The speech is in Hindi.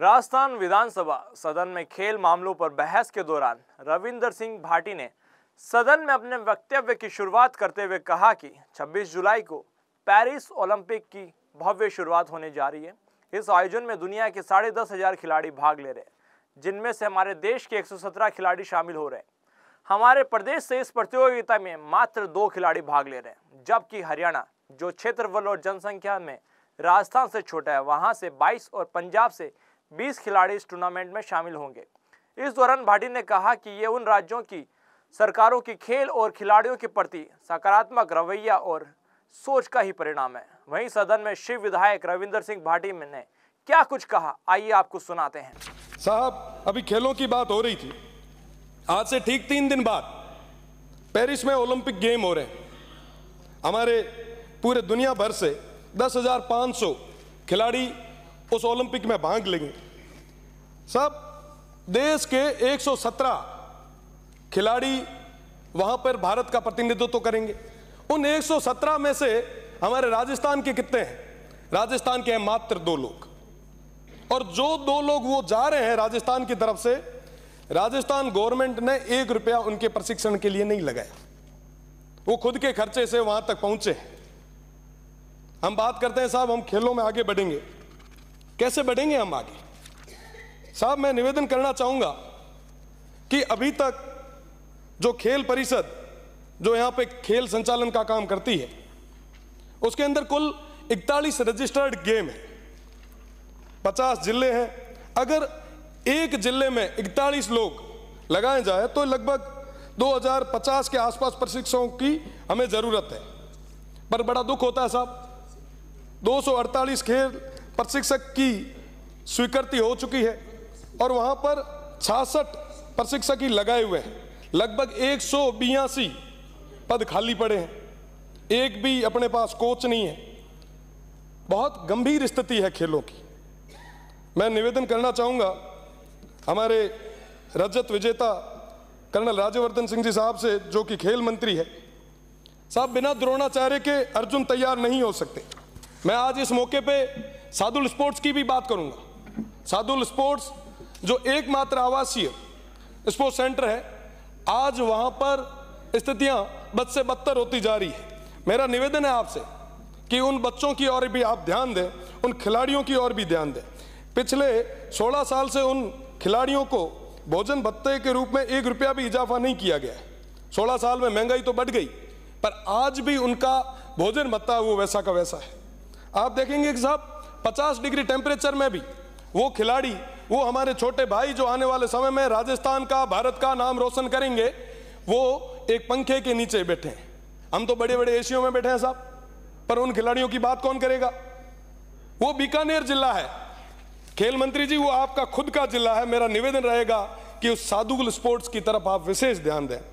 राजस्थान विधानसभा सदन में खेल मामलों पर बहस के दौरान रविंदर सिंह भाटी ने सदन में अपने वक्तव्य की शुरुआत करते हुए कहा कि 26 जुलाई को पेरिस ओलंपिक की भव्य शुरुआत होने जा रही है इस आयोजन में दुनिया के साढ़े दस हजार खिलाड़ी भाग ले रहे हैं जिनमें से हमारे देश के 117 खिलाड़ी शामिल हो रहे हैं हमारे प्रदेश से इस प्रतियोगिता में मात्र दो खिलाड़ी भाग ले रहे हैं जबकि हरियाणा जो क्षेत्रफल और जनसंख्या में राजस्थान से छोटा है वहाँ से बाईस और पंजाब से बीस खिलाड़ी इस टूर्नामेंट में शामिल होंगे इस दौरान भाटी ने कहा कि ये उन राज्यों की सरकारों की खेल और खिलाड़ियों के प्रति सकारात्मक रवैया और सोच का ही परिणाम है वहीं सदन में शिव विधायक रविंदर सिंह भाटी ने क्या कुछ कहा आइए आपको सुनाते हैं साहब अभी खेलों की बात हो रही थी आज से ठीक तीन दिन बाद पेरिस में ओलंपिक गेम हो रहे हैं हमारे पूरे दुनिया भर से दस खिलाड़ी उस ओलंपिक में भाग लेंगे सब देश के 117 खिलाड़ी वहां पर भारत का प्रतिनिधित्व तो करेंगे उन 117 में से हमारे राजस्थान के कितने हैं राजस्थान के हैं मात्र दो लोग और जो दो लोग वो जा रहे हैं राजस्थान की तरफ से राजस्थान गवर्नमेंट ने एक रुपया उनके प्रशिक्षण के लिए नहीं लगाया वो खुद के खर्चे से वहां तक पहुंचे हम बात करते हैं साहब हम खेलों में आगे बढ़ेंगे कैसे बढ़ेंगे हम आगे साहब मैं निवेदन करना चाहूंगा कि अभी तक जो खेल परिषद जो यहां पे खेल संचालन का काम करती है उसके अंदर कुल इकतालीस रजिस्टर्ड गेम है पचास जिले हैं अगर एक जिले में इकतालीस लोग लगाए जाए तो लगभग 2050 के आसपास प्रशिक्षकों की हमें ज़रूरत है पर बड़ा दुख होता है साहब 248 खेल प्रशिक्षक की स्वीकृति हो चुकी है और वहाँ पर छियासठ प्रशिक्षक ही लगाए हुए हैं लगभग एक पद खाली पड़े हैं एक भी अपने पास कोच नहीं है बहुत गंभीर स्थिति है खेलों की मैं निवेदन करना चाहूँगा हमारे रजत विजेता कर्नल राज्यवर्धन सिंह जी साहब से जो कि खेल मंत्री है साहब बिना द्रोणाचार्य के अर्जुन तैयार नहीं हो सकते मैं आज इस मौके पे साधुल स्पोर्ट्स की भी बात करूंगा साधुल स्पोर्ट्स जो एकमात्र आवासीय स्पोर्ट्स सेंटर है आज वहां पर स्थितियां बद से बदतर होती जा रही है मेरा निवेदन है आपसे कि उन बच्चों की ओर भी आप ध्यान दें उन खिलाड़ियों की ओर भी ध्यान दें पिछले 16 साल से उन खिलाड़ियों को भोजन भत्ते के रूप में एक रुपया भी इजाफा नहीं किया गया सोलह साल में महंगाई तो बढ़ गई पर आज भी उनका भोजन भत्ता वो वैसा का वैसा है आप देखेंगे कि साहब पचास डिग्री टेम्परेचर में भी वो खिलाड़ी वो हमारे छोटे भाई जो आने वाले समय में राजस्थान का भारत का नाम रोशन करेंगे वो एक पंखे के नीचे बैठे हैं हम तो बड़े बड़े एशियो में बैठे हैं साहब पर उन खिलाड़ियों की बात कौन करेगा वो बीकानेर जिला है खेल मंत्री जी वो आपका खुद का जिला है मेरा निवेदन रहेगा कि उस साधुगुल स्पोर्ट्स की तरफ आप विशेष ध्यान दें